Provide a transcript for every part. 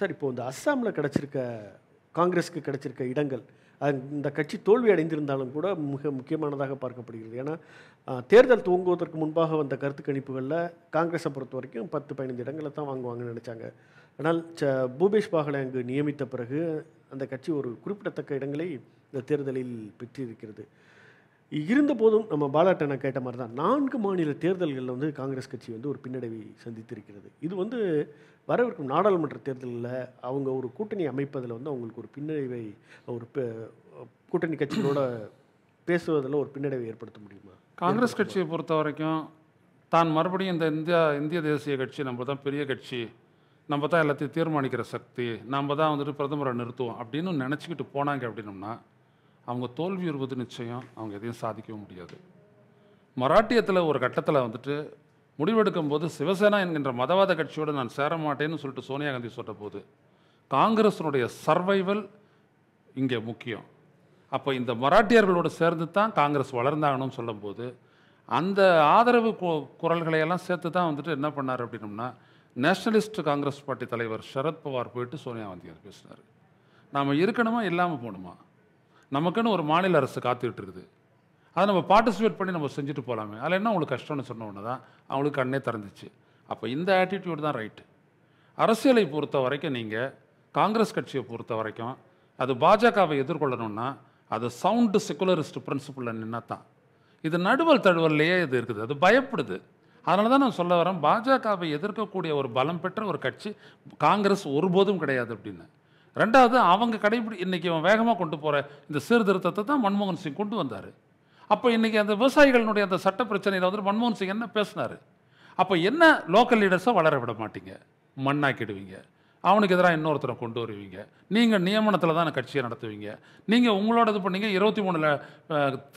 sir இப்போது இந்த அஸ்ஸாமில் கிடச்சிருக்க காங்கிரஸுக்கு கிடச்சிருக்க இடங்கள் இந்த கட்சி தோல்வி அடைந்திருந்தாலும் கூட மிக முக்கியமானதாக பார்க்கப்படுகிறது ஏன்னா தேர்தல் துவங்குவதற்கு முன்பாக வந்த கருத்து கணிப்புகளில் காங்கிரஸை பொறுத்த வரைக்கும் பத்து பதினைந்து இடங்களை தான் வாங்குவாங்கன்னு நினச்சாங்க ஆனால் ச பூபேஷ் பாகலை அங்கு நியமித்த பிறகு அந்த கட்சி ஒரு குறிப்பிடத்தக்க இடங்களை இந்த தேர்தலில் பெற்றிருக்கிறது இருந்த போதும் நம்ம பாலாட்டனை கேட்ட மாதிரி தான் நான்கு மாநில தேர்தல்களில் வந்து காங்கிரஸ் கட்சி வந்து ஒரு பின்னடைவை சந்தித்திருக்கிறது இது வந்து வரவிருக்கும் நாடாளுமன்ற தேர்தலில் அவங்க ஒரு கூட்டணி அமைப்பதில் வந்து அவங்களுக்கு ஒரு பின்னடைவை ஒரு கூட்டணி கட்சிகளோட பேசுவதில் ஒரு பின்னடைவை ஏற்படுத்த முடியுமா காங்கிரஸ் கட்சியை பொறுத்த வரைக்கும் தான் மறுபடியும் இந்த இந்தியா இந்திய தேசிய கட்சி நம்ம தான் பெரிய கட்சி நம்ம தான் எல்லாத்தையும் தீர்மானிக்கிற சக்தி நம்ம தான் வந்துட்டு பிரதமரை நிறுத்துவோம் அப்படின்னு நினச்சிக்கிட்டு போனாங்க அப்படின்னம்னா அவங்க தோல்வி வருவது நிச்சயம் அவங்க எதையும் சாதிக்கவும் முடியாது மராட்டியத்தில் ஒரு கட்டத்தில் வந்துட்டு முடிவெடுக்கும் போது சிவசேனா என்கின்ற மதவாத கட்சியோடு நான் சேர மாட்டேன்னு சொல்லிட்டு சோனியா காந்தி சொல்கிற போது காங்கிரஸினுடைய சர்வைவல் இங்கே முக்கியம் அப்போ இந்த மராட்டியர்களோடு சேர்ந்து தான் காங்கிரஸ் வளர்ந்தாங்கன்னு சொல்லும்போது அந்த ஆதரவு குரல்களையெல்லாம் சேர்த்து தான் வந்துட்டு என்ன பண்ணார் அப்படின்னம்னா நேஷனலிஸ்ட் காங்கிரஸ் பார்ட்டி தலைவர் சரத்பவார் போயிட்டு சோனியா காந்தி பேசினார் நாம் இருக்கணுமா இல்லாமல் போகணுமா நமக்குன்னு ஒரு மாநில அரசு காத்துக்கிட்டு இருக்குது அதை நம்ம பார்ட்டிசிபேட் பண்ணி நம்ம செஞ்சுட்டு போகலாமே அதில் என்ன அவங்களுக்கு கஷ்டம்னு சொன்ன ஒன்று தான் அவங்களுக்கு கண்ணே திறந்துச்சு அப்போ இந்த ஆட்டிடியூடு தான் ரைட்டு அரசியலை பொறுத்த வரைக்கும் நீங்கள் காங்கிரஸ் கட்சியை பொறுத்த வரைக்கும் அது பாஜகவை எதிர்கொள்ளணும்னா அது சவுண்டு செக்குலரிஸ்ட் பிரின்சிபிளில் நின்னா தான் இது நடுவல் தழுவல்லையே இது இருக்குது அது பயப்படுது அதனால தான் நான் சொல்ல வரேன் பாஜகவை எதிர்க்கக்கூடிய ஒரு பலம் பெற்ற ஒரு கட்சி காங்கிரஸ் ஒருபோதும் கிடையாது அப்படின்னு ரெண்டாவது அவங்க கடைபிடி இன்றைக்கி அவன் வேகமாக கொண்டு போகிற இந்த சீர்திருத்தத்தை தான் மன்மோகன் சிங் கொண்டு வந்தார் அப்போ இன்றைக்கி அந்த விவசாயிகளினுடைய அந்த சட்ட பிரச்சனையில் வந்து மன்மோகன் சிங் என்ன பேசினார் அப்போ என்ன லோக்கல் லீடர்ஸை வளர விட மாட்டீங்க மண்ணாக்கிடுவீங்க அவனுக்கு எதிராக இன்னொருத்தரை கொண்டு வருவீங்க நீங்கள் நியமனத்தில் தான் கட்சியை நடத்துவீங்க நீங்கள் உங்களோட இது பண்ணீங்க இருபத்தி மூணில்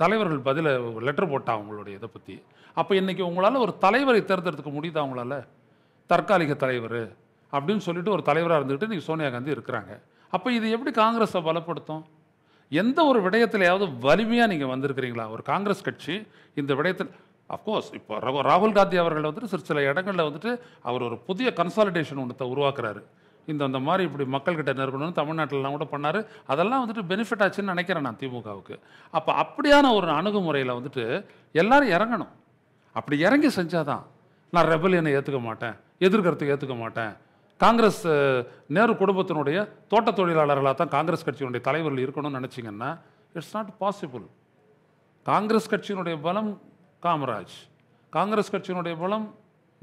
தலைவர்கள் பதில லெட்டர் போட்டா உங்களுடைய இதை பற்றி அப்போ இன்றைக்கி உங்களால் ஒரு தலைவரை தேர்ந்தெடுத்துக்க முடியுதா உங்களால் தற்காலிக தலைவர் அப்படின்னு சொல்லிட்டு ஒரு தலைவராக இருந்துக்கிட்டு இன்றைக்கி சோனியா காந்தி இருக்கிறாங்க அப்போ இது எப்படி காங்கிரஸை பலப்படுத்தும் எந்த ஒரு விடயத்திலையாவது வலிமையாக நீங்கள் வந்திருக்கிறீங்களா ஒரு காங்கிரஸ் கட்சி இந்த விடயத்தில் அஃப்கோர்ஸ் இப்போ ராகுல் காந்தி அவர்கள் வந்துட்டு சிறு சில இடங்களில் வந்துட்டு அவர் ஒரு புதிய கன்சாலிடேஷன் ஒன்றத்தை உருவாக்குறாரு இந்த அந்த மாதிரி இப்படி மக்கள்கிட்ட நெருங்கணும்னு தமிழ்நாட்டிலலாம் கூட பண்ணார் அதெல்லாம் வந்துட்டு பெனிஃபிட் ஆச்சுன்னு நினைக்கிறேன் நான் திமுகவுக்கு அப்போ அப்படியான ஒரு அணுகுமுறையில் வந்துட்டு எல்லோரும் இறங்கணும் அப்படி இறங்கி செஞ்சாதான் நான் ரெபலியனை ஏற்றுக்க மாட்டேன் எதிர்க்கிறதுக்கு ஏற்றுக்க மாட்டேன் காங்கிரஸ் நேரு குடும்பத்தினுடைய தோட்ட தொழிலாளர்களாக தான் காங்கிரஸ் கட்சியினுடைய தலைவர்கள் இருக்கணும்னு நினச்சிங்கன்னா இட்ஸ் நாட் பாசிபிள் காங்கிரஸ் கட்சியினுடைய பலம் காமராஜ் காங்கிரஸ் கட்சியினுடைய பலம்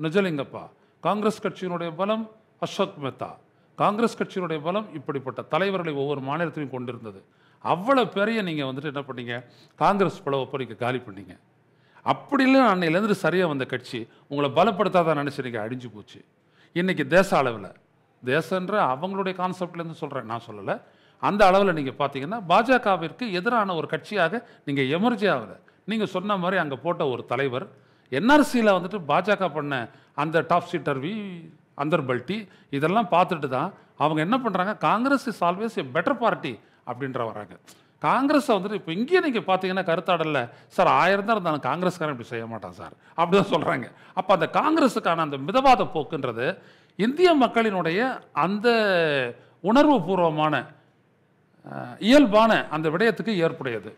நிஜலிங்கப்பா காங்கிரஸ் கட்சியினுடைய பலம் அசோக் மெத்தா காங்கிரஸ் கட்சியினுடைய பலம் இப்படிப்பட்ட தலைவர்களை ஒவ்வொரு மாநிலத்திலையும் கொண்டிருந்தது அவ்வளோ பெரிய நீங்கள் வந்துட்டு என்ன பண்ணீங்க காங்கிரஸ் பல ஒப்படைக்க காலி பண்ணீங்க அப்படி அன்னையிலேருந்து சரியாக வந்த கட்சி உங்களை பலப்படுத்தாதான் நினச்சி நீங்கள் அழிஞ்சு போச்சு இன்றைக்கி தேச அளவில் தேசன்ற அவங்களுடைய கான்செப்ட்லேருந்து சொல்கிறேன் நான் சொல்லலை அந்த அளவில் நீங்கள் பார்த்தீங்கன்னா பாஜகவிற்கு எதிரான ஒரு கட்சியாக நீங்கள் எமர்ஜி ஆகலை நீங்கள் சொன்ன மாதிரி அங்கே போட்ட ஒரு தலைவர் என்ஆர்சியில் வந்துட்டு பாஜக பண்ண அந்த டாப் சீட்டர்வி அந்தர்பல்ட்டி இதெல்லாம் பார்த்துட்டு தான் அவங்க என்ன பண்ணுறாங்க Congress is always a better party அப்படின்ற வராங்க காங்கிரஸை வந்துட்டு இப்போ இங்கேயே நீங்கள் பார்த்தீங்கன்னா கருத்தாடல சார் ஆயிரம் தான் இருந்தாலும் காங்கிரஸ்காரன் இப்படி செய்ய மாட்டான் சார் அப்படி தான் சொல்கிறாங்க அப்போ அந்த காங்கிரஸுக்கான அந்த மிதவாத போக்குன்றது இந்திய மக்களினுடைய அந்த உணர்வு பூர்வமான இயல்பான அந்த விடயத்துக்கு ஏற்புடையது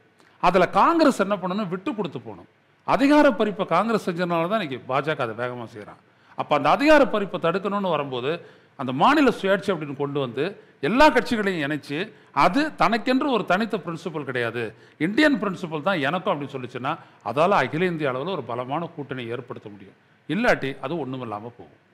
அதில் காங்கிரஸ் என்ன பண்ணணும் விட்டு கொடுத்து போகணும் அதிகார பறிப்பை காங்கிரஸ் செஞ்சதுனால தான் இன்றைக்கி பாஜக அதை வேகமாக செய்கிறான் அப்போ அந்த அதிகார பறிப்பை தடுக்கணும்னு வரும்போது அந்த மாநில சுயாட்சி அப்படின்னு கொண்டு வந்து எல்லா கட்சிகளையும் இணைச்சு அது தனக்கென்று ஒரு தனித்த பிரின்சிபல் கிடையாது இந்தியன் பிரின்சிபல் தான் எனக்கும் அப்படின்னு சொல்லிச்சுன்னா அதால் அகில இந்திய அளவில் ஒரு பலமான கூட்டணி ஏற்படுத்த முடியும் இல்லாட்டி அது ஒன்றும் இல்லாமல் போகும்